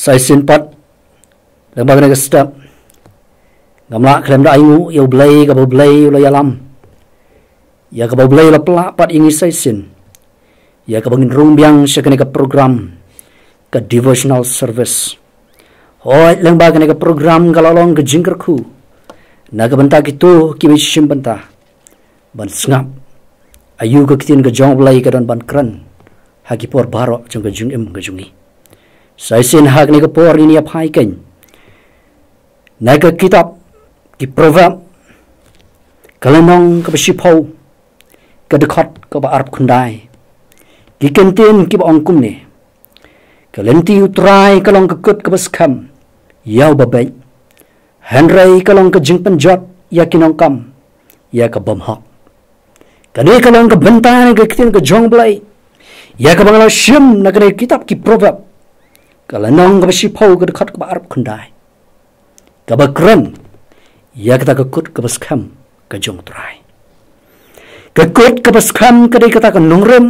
Saya simpat Lepas ini kestap Gamla kerem da ingu Ya ublai ke bublai Ula yalam Ya ke bublai la pelak Pat ingi saya sin Ya ke bangin rung biang Sekini ke program Ke devotional service Hoi lengba kini ke program Kalau long ke jingkir ku Na ke bentak itu Kimi shim bentak Ban sengap Ayu ke kitin ke jong ublai Ke dan ban keren Hakipur baru Jangan ke jungim ke jungim saya sin hak ni kepor ini apa ikan. Naga kitab, ke proverb, kalenong ke pesipau, ke dekat ke pak kundai. Ke kentin ke pak ni. Kalenti utrai kalong kekut ke peskam, yau babek. Henry kalong ke jeng penjot, ya kinongkam, ya ke bomhok. Kali kalong ke bentang, ke kitin ke jong belai, ya ke bangalau syim, nak kena kitab ke proverb kalau nong si bersih pau kau dekat kau Arab kendai. Kau berkeren, ya kita kekut kau bersihkan ke jong terai. Kekut kau bersihkan kau dekat kau nong rem,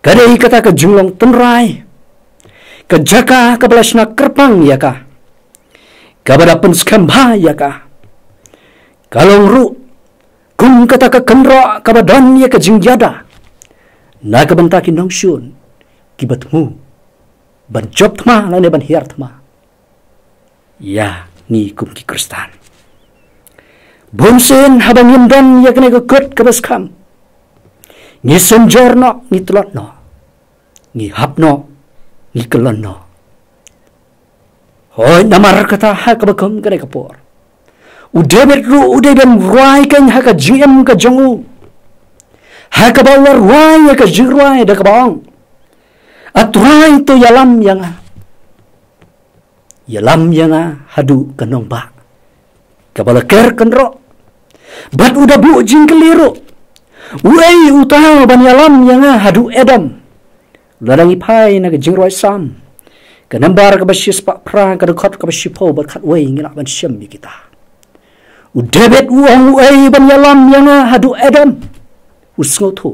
kau dekat junglong tenrai. Kejaka kau belas nak kerpang ya ka. Kau berapun sekam ya ka. Kalau ru, kung kata kau kenro kau berdan ya kau jingjada. Nak bentakin nong shun, kibatmu ban job thma la ne ban hiar thma ya ni kum ki kristan bon sen haba ban yim don ya ne ko kot ka bas kham ni sen jor no ni tlot no ni hap no ni kalon no hoy namar kata ha ka bakum ka ne ka por u debet ru u debem rai kan ha ka jm ka jongu ha ka bawar rai ya ha ka jirwai da ha ka bang at rai to yalam yanga ah. yalam yanga ah, hadu kenong ba kabala ker kenro bat udah bu jing keliru uai utah ban yalam yanga ah, hadu edam ladang ipai na ke jingroi sam kenembar ke pak prang ke dekot ke basis pau berkat wei nak ban syem kita bet uang uai ban yalam yanga hadu edam usngotu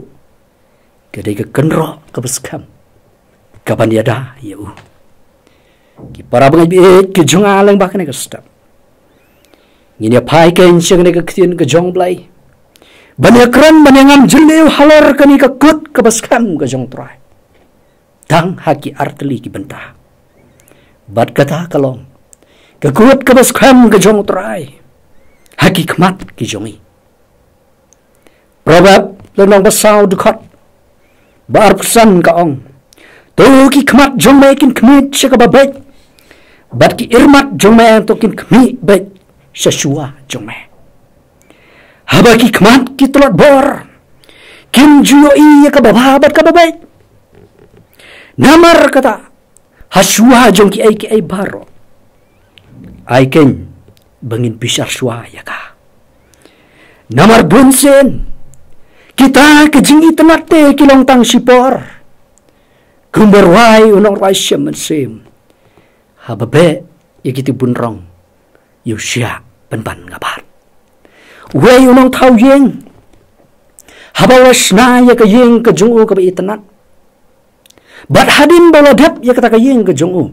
kedai ke kenro ke kapan dia dah ya u oh. ki para bang bi eh, ki jung alang ba kene gasta ni ne pai ke in che ne ke ke jong blai ban ya ban ngam jil halor ke ni ke kut ke bas kan ke jong trai dang ha artli ki benta bat kata kalong ke kut ke bas kan ke jong trai ha ki khmat ki jong i probab lo nong ba sau du ba ar ka ong toki kmat jong mai kin kmi chika ba bai bat ki irmat jong mai to kin kmi bai shashua jong mai haba ki kmat ki tlot bor kim juo i ka ba ba bat ka namar kata hashua jong ki ai ki ai baro ai ken bangin pisar shua ya ka namar bunsen kita ke jingi tematte kilong tang sipor Gumberwai unang rai shaman sim. Hababe yagiti bunrong. Yusya penpan ngapar. Wei unang tau yeng. Habawasna ya ke yeng ke jungu ke bayi tenat. Bat hadim bala dap ya kata ke yeng ke jungu.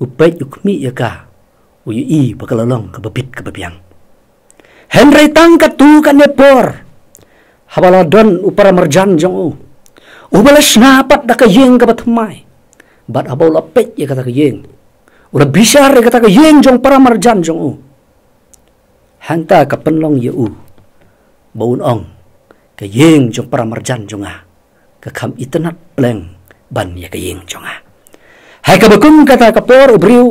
Upaik yukmi ya ka. Uyu i bakalolong ke bebit ke bebiang. Henry tangkat tu kan nepor. Habala don upara merjan jungu. อุบลสนาปัดดักเยงกับทำไมบัดอาบาลเป็ดยังกับทักเยงอุระบิชาร์ยังกับทักเยงจงปรามารจันจงอูฮันตากับเป็นลองเยอูบ่าวนองกับเยงจงปรามารจันจงอากับคำอิตนัดเปล่งบันยังกับเยงจงอาให้กับกุ้งกับทักเปอร์อุบริว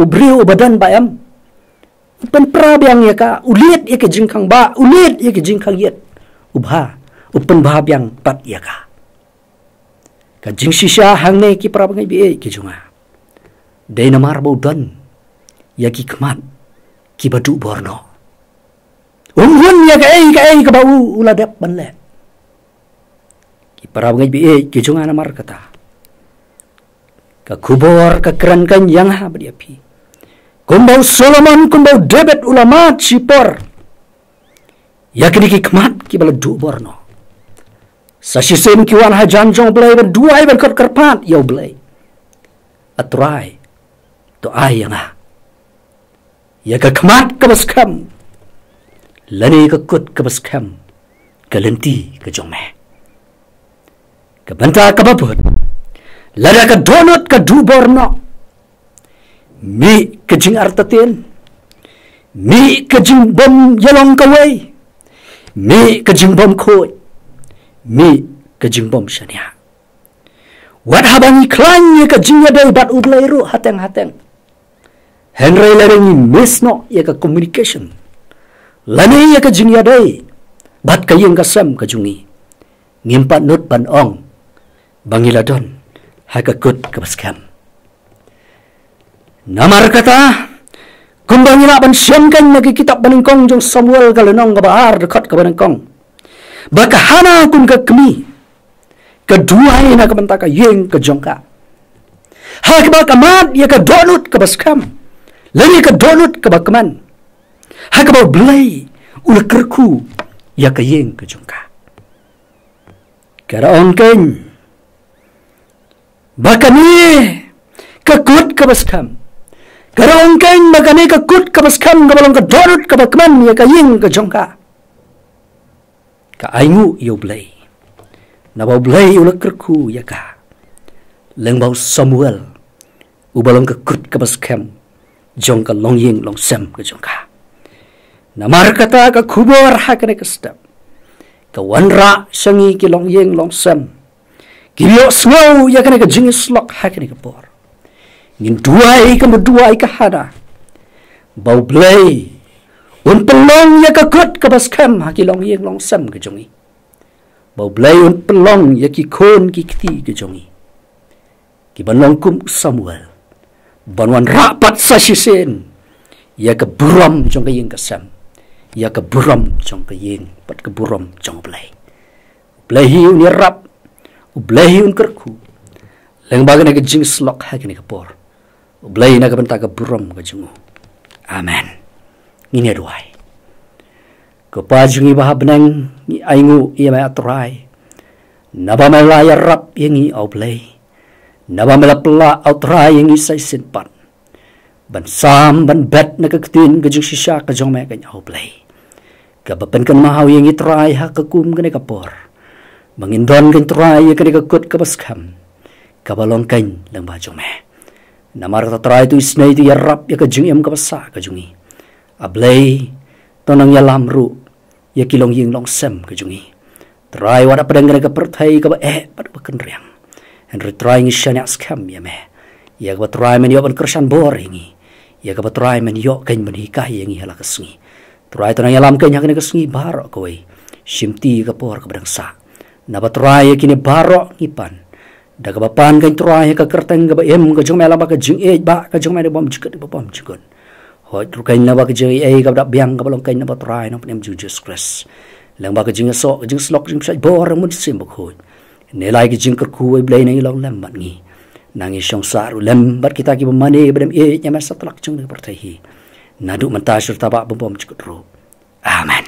อุบริวอุบดันบ่ายมเป็นพระบียงยังกับอุลีดยังกับจิงคังบ่าอุลีดยังกับจิงคังเย็ดอุบฮาอุปนบาบียงปัดยังกับ ka jingshisha hangne ki prabangai bi ki junga deinamar bo dan ya ki kman ki badu borno um hun ya ka ei ka ei ka bau ula dep ban le ki prabangai bi ki junga namar kata ka kubor ka kran kan yang ha bi api kumbau solomon kumbau debet ulama cipor. ya ki ki kman ki badu borno สชิซิมกิวันไฮจันจงเบลเป็นด้วยเป็นคนกระพานเยาเบลอัตรายตัวไอยังอ่ะอยากกระมัดกับสคัมและนี่ก็กดกับสคัมกับลินตีกับจงแม่กับบันตากับบุตรและกับโดนัทกับดูบอร์นอมีกับจิงอาร์ตเตนมีกับจิงบอมยลองกวยมีกับจิงบอมโคย mi kejing bom shania. Wat habang iklan ye kejing ada ibat udlay ru hateng hateng. Henry lerengi mesno miss ye ke communication. Lani ye kejing ada i bat kayeng ke sem kejungi. Ngimpat nut pan ong bangiladon hai ke kut ke baskam. Namar kata kumbangila ban siangkan lagi kitab benengkong jong Samuel kalau nong bahar dekat ke Bakahana kun ke kemi. Kedua ini nak mentaka yang kejongka. Hak ba kamat ia ke donut ka baskam. Lagi ka donut ka bakman. Hak ba belai ulah kerku ya ka yang kejongka. Kara onken. Bakani ka kut ka baskam. Kara onken bakani ka kut ka baskam ka ke donut ka bakman ya ka yang kejongka. jongka ka aingu yo blai na ba blai ul kerku ya ka leng ba samuel u balong ka kut ka bas kem jong ka long yeng long sem ka jong ka na mar kata ka khubor ha ka ka stam ka wanra sangi ki long yeng long sem ki yo slow ya ka ka jing slok ha ka ka bor ngin duai ka mo duai ka hada ba blai un pelong ya ka kut ka bas kem ha ki long ye long sam ka jongi bo blai un pelong ya ki khon ki kti ka jongi ki ban long kum samuel ban wan ra pat sa shi sen ye ka buram jong ka ying ka sam ye ka buram jong ka ying pat ka buram jong blai blai hi un rap u blai hi un kerku leng ba ga ne ka jing slok ha ki ne ka por blai na ka ban ta ka buram ka jong amen ngine ruai ko pa jungi ba beneng ai ngu i ma trai na ba mala ya rap yang i au play na ba mala lah pla au trai yang i sai sin pan ban sam ban bet na ka ketin ke jung sisa ke jong me kan ke au play ke ba pen kan ma hau yang i trai ha ke kum ke ne ka por mangin don kan ke trai ye ne ka kut ke bas kam ke ba long kain lang ba jong me na mar ta trai tu isnei tu ya rap ya ke jung em ke basa ke jungi. i a blay to ya lam ya kilong ying long sem ke jungi try wa da pa dang ga per thai ka ba e eh, pa riang and re is shan as kam ya me ya ga try men yo ban krishan boring ya ga try men yo kain men hika yeng hela ka sungi try to ya lam ke nyang ka sungi barok ko we shimti ka por ka dang sa na ba try ya kini baro ipan da ga ba pan ga try ka kerteng ga ba em ga jung me la eh, ba ka jung e ba ka jung me ba bom chuk ba bom chuk หอยรุกันนะบักจึงไอ้กับดับเบียงกับลงกันนะบัตรายน้องเป็นจูจิสคริสแล้วบักจึงสอกจึงสลอกจึงใช้บ่อระมุนเสียบกูเนลัยกจึงกระคู่ไอ้เบลในลองเล่มบัดงี้นางอิชงสารุเล่มบัดกิตากิบมันเอกบดมเอ๋ยยามสัตลักจึงเลยประทัยฮีนาดุมันตาชุดตาบักบ่มจุดรูอามัน